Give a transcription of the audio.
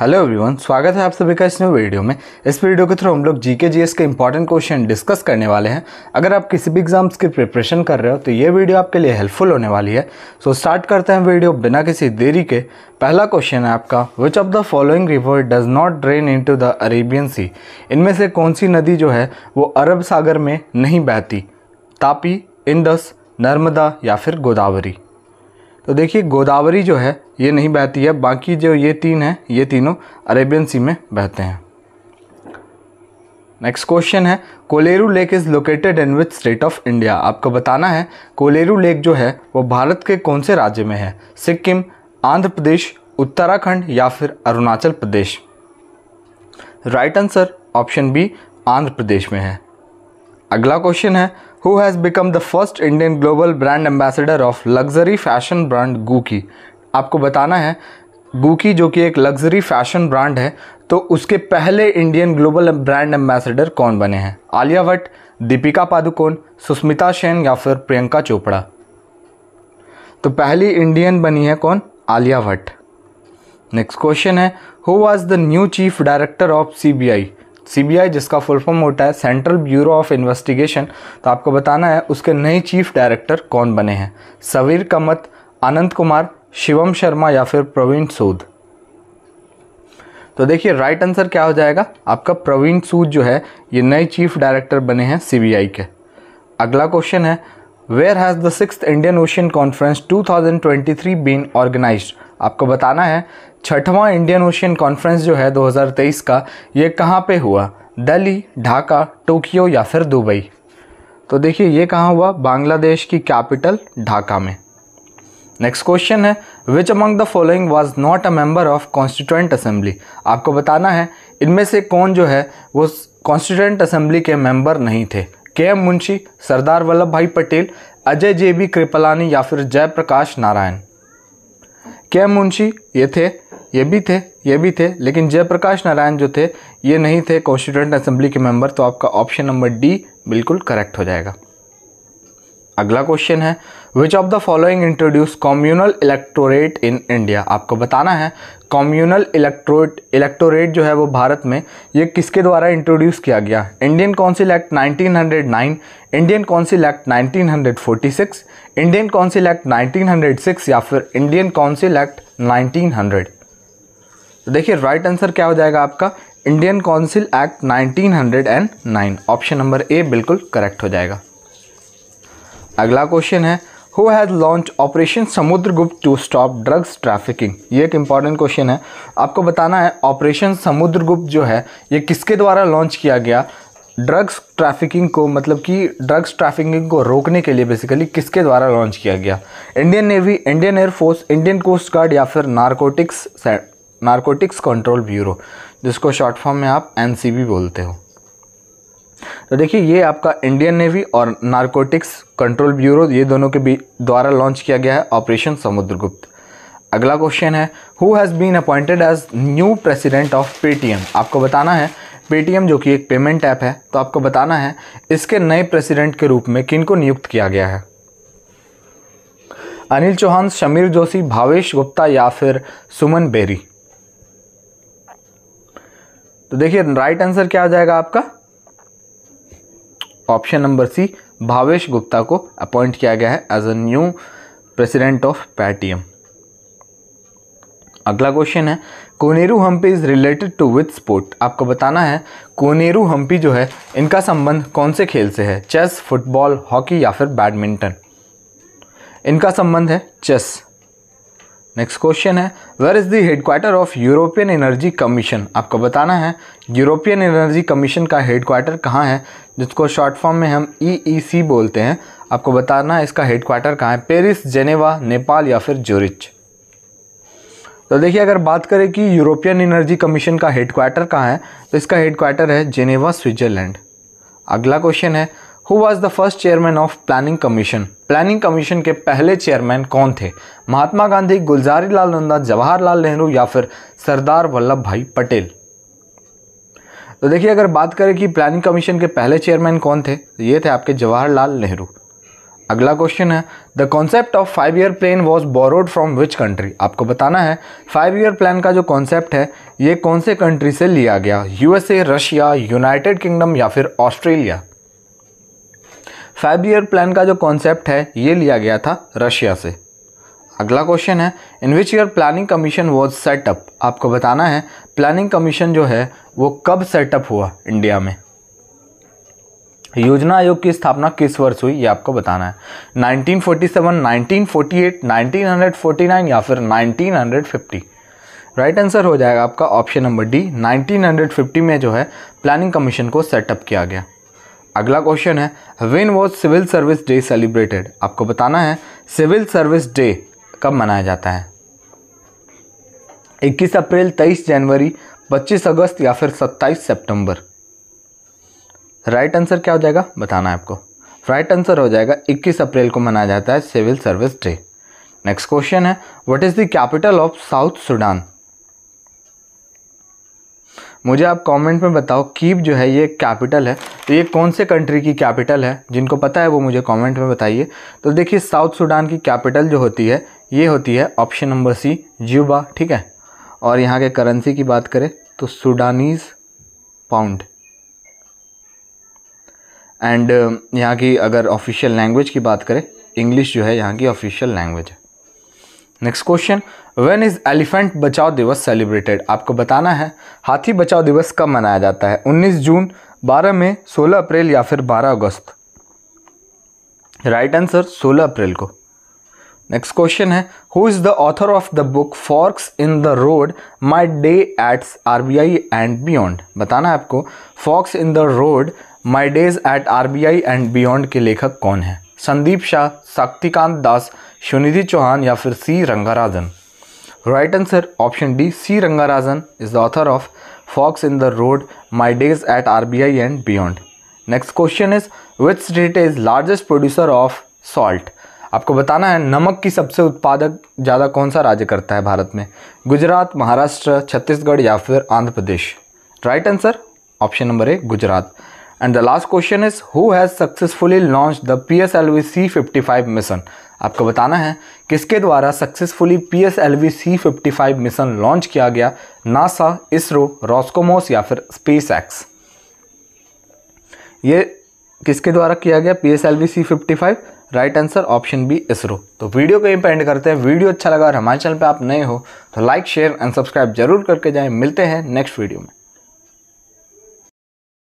Hello everyone स्वागत है आप सभी का इस न्यू वीडियो में इस वीडियो के थ्रू हम लोग जीके जीएस के इंपॉर्टेंट क्वेश्चन डिस्कस करने वाले हैं अगर आप किसी भी एग्जाम्स की प्रिपरेशन कर रहे हो तो ये वीडियो आपके लिए हेल्पफुल होने वाली है सो so, स्टार्ट करते हैं वीडियो बिना किसी देरी के पहला क्वेश्चन है आपका which of the following river does not drain into the Arabian Sea इनमें से कौन सी नदी जो है वो अरब सागर में नहीं बहती तापी इंदस नर्मदा या फिर गोदावरी तो देखिए गोदावरी जो है ये नहीं बहती है बाकी जो ये तीन हैं ये तीनों अरेबियन सी में बहते हैं नेक्स्ट क्वेश्चन है Kolleru lake is located in which state of India आपको बताना है कोलेरू लेक जो है वो भारत के कौन से राज्य में है सिक्किम आंध्र प्रदेश उत्तराखंड या फिर Arunachal Pradesh right answer option B Andhra Pradesh में है अगला क्वेश्चन है who has become the first Indian global brand ambassador of luxury fashion brand Gucci. आपको बताना है गूकी जो कि एक लग्जरी फैशन ब्रांड है तो उसके पहले इंडियन ग्लोबल ब्रांड एम्बेसडर कौन बने हैं आलिया भट्ट दीपिका पादुकोण सुष्मिता सेन या फिर प्रियंका चोपड़ा तो पहली इंडियन बनी है कौन आलिया भट्ट नेक्स्ट क्वेश्चन है who was the new chief director of C B I CBI जिसका फुल फॉर्म होता है सेंट्रल ब्यूरो ऑफ इन्वेस्टिगेशन तो आपको बताना है उसके नए चीफ डायरेक्टर कौन बने हैं सवीर कमत आनंद कुमार शिवम शर्मा या फिर प्रवीण सूद तो देखिए राइट आंसर क्या हो जाएगा आपका प्रवीण सूद जो है ये नए चीफ डायरेक्टर बने हैं सीबीआई के अगला क्वेश्चन है where has the six Indian Ocean Conference 2023 been organize आपको बताना है छठवां इंडियन ओशियन कॉन्फ्रेंस जो है 2023 का ये कहाँ पे हुआ दिल्ली ढाका टोक्यो या फिर दुबई तो देखिए ये कहाँ हुआ बांग्लादेश की कैपिटल ढाका में नेक्स्ट क्वेश्चन है which among the following was not a member of Constituent Assembly आपको बताना है इनमें से कौन जो है वो कॉन्स्टिट्यूंट असेंबली के मेंबर नहीं थे के M Munshi Sardar Vallabh Bhai Patel Ajay J B Kripalani या फिर जयप्रकाश नारायण के एम मुंशी ये थे ये भी थे ये भी थे लेकिन जयप्रकाश नारायण जो थे ये नहीं थे कॉन्स्टिट्यूंट असेंबली के मेंबर तो आपका ऑप्शन नंबर डी बिल्कुल करेक्ट हो जाएगा अगला क्वेश्चन है which of the following introduce communal electorate in India आपको बताना है कॉम्यूनल इलेक्ट्रोट इलेक्टोरेट जो है वो भारत में ये किसके द्वारा इंट्रोड्यूस किया गया Indian Council Act 1909 Indian Council Act 1946 Indian Council Act 1906 या फिर इंडियन काउंसिल एक्ट 1900 तो देखिए राइट आंसर क्या हो जाएगा आपका Indian Council Act 1909 option number A बिल्कुल करेक्ट हो जाएगा अगला क्वेश्चन है who has launch operation Samudragupta to stop drugs trafficking ये एक इंपॉर्टेंट क्वेश्चन है आपको बताना है ऑपरेशन समुद्रगुप्त जो है ये किसके द्वारा लॉन्च किया गया ड्रग्स ट्रैफिकिंग को मतलब कि ड्रग्स ट्रैफिकिंग को रोकने के लिए बेसिकली किसके द्वारा लॉन्च किया गया Indian Navy Indian air force Indian Coast Guard या फिर नारकोटिक्स नारकोटिक्स कंट्रोल ब्यूरो जिसको शॉर्ट फॉर्म में आप एन बोलते हो तो देखिए ये आपका इंडियन नेवी और नारकोटिक्स कंट्रोल ब्यूरो ये दोनों के बीच द्वारा लॉन्च किया गया है ऑपरेशन समुद्रगुप्त अगला क्वेश्चन है who has been appointed as new president of Paytm आपको बताना है पेटीएम जो कि एक पेमेंट ऐप है तो आपको बताना है इसके नए प्रेसिडेंट के रूप में किन को नियुक्त किया गया है अनिल चौहान शमीर जोशी भावेश गुप्ता या फिर सुमन बेरी तो देखिए राइट आंसर क्या आ जाएगा आपका option number C Bhavesh Gupta को अपॉइंट किया गया है as a new president of Paytm अगला क्वेश्चन है Koneru Humpy is related to with sport आपको बताना है कोनेरू हम्पी जो है इनका संबंध कौन से खेल से है चेस फुटबॉल हॉकी या फिर बैडमिंटन इनका संबंध है चेस नेक्स्ट क्वेश्चन है where is the headquarter of European energy commission आपको बताना है यूरोपियन एनर्जी कमीशन का हेडक्वार्टर कहाँ है जिसको शॉर्ट फॉर्म में हम ई e e बोलते हैं आपको बताना है इसका हेडक्वार्टर कहाँ है पेरिस जेनेवा नेपाल या फिर जोरिच तो देखिए अगर बात करें कि यूरोपियन एनर्जी कमीशन का हेडक्वार्टर कहाँ है तो इसका हेडक्वार्टर है जेनेवा स्विट्ज़रलैंड अगला क्वेश्चन है who was the first chairman of planning commission planning commission के पहले चेयरमैन कौन थे महात्मा गांधी गुलजारी लाल नंदा जवाहरलाल नेहरू या फिर सरदार वल्लभ भाई पटेल तो देखिए अगर बात करें कि प्लानिंग कमीशन के पहले चेयरमैन कौन थे तो ये थे आपके जवाहरलाल नेहरू अगला क्वेश्चन है the concept of five year plan was borrowed from which country आपको बताना है फाइव ईयर प्लान का जो कॉन्सेप्ट है ये कौन से कंट्री से लिया गया यूएसए रशिया यूनाइटेड किंगडम या फिर ऑस्ट्रेलिया फाइव ईयर प्लान का जो कॉन्सेप्ट है ये लिया गया था रशिया से अगला क्वेश्चन है in which year planning commission was set up आपको बताना है प्लानिंग कमीशन जो है वो कब सेटअप हुआ इंडिया में योजना आयोग की स्थापना किस वर्ष हुई ये आपको बताना है 1947, 1948, 1949 या फिर 1950 राइट right आंसर हो जाएगा आपका ऑप्शन नंबर डी 1950 में जो है प्लानिंग कमीशन को सेटअप किया गया अगला क्वेश्चन है when was civil service day celebrated आपको बताना है सिविल सर्विस डे कब मनाया जाता है 21 अप्रैल 23 जनवरी 25 अगस्त या फिर 27 सितंबर राइट आंसर क्या हो जाएगा बताना है आपको राइट आंसर हो जाएगा 21 अप्रैल को मनाया जाता है civil service day next question है what is the capital of South Sudan मुझे आप कमेंट में बताओ कीप जो है ये कैपिटल है तो ये कौन से कंट्री की कैपिटल है जिनको पता है वो मुझे कमेंट में बताइए तो देखिए साउथ सूडान की कैपिटल जो होती है ये होती है ऑप्शन नंबर सी ज्यूबा ठीक है और यहाँ के करेंसी की बात करें तो सूडानीज़ पाउंड एंड यहाँ की अगर ऑफिशियल लैंग्वेज की बात करें इंग्लिश जो है यहाँ की ऑफिशियल लैंग्वेज है next question when is elephant Bachao Diwas celebrated आपको बताना है हाथी बचाओ दिवस कब मनाया जाता है 19 जून 12 में 16 अप्रैल या फिर 12 अगस्त राइट आंसर 16 अप्रैल को नेक्स्ट क्वेश्चन है who is the author of the book forks in the road my days at R and beyond बताना है आपको forks in the road my days at R and beyond के लेखक कौन है संदीप शाह शक्तिकांत दास सुनिधि चौहान या फिर C Rangarajan right answer option D C Rangarajan is the author of forks in the road my days at R B I and beyond next question is which state is largest producer of salt आपको बताना है नमक की सबसे उत्पादक ज़्यादा कौन सा राज्य करता है भारत में गुजरात महाराष्ट्र छत्तीसगढ़ या फिर Andhra Pradesh right answer option number एक Gujarat and the last question is who has successfully launch the P S L V C fifty five mission आपको बताना है किसके द्वारा successfully P S L V C fifty five mission launch किया गया NASA ISRO रॉस्कोमोस या फिर स्पेस एक्स ये किसके द्वारा किया गया P S L V C fifty five right answer option B ISRO तो वीडियो को यहीं पर एंड करते हैं वीडियो अच्छा लगा और हमारे चैनल पर आप नए हो तो लाइक शेयर एंड सब्सक्राइब जरूर करके जाएं मिलते हैं नेक्स्ट वीडियो में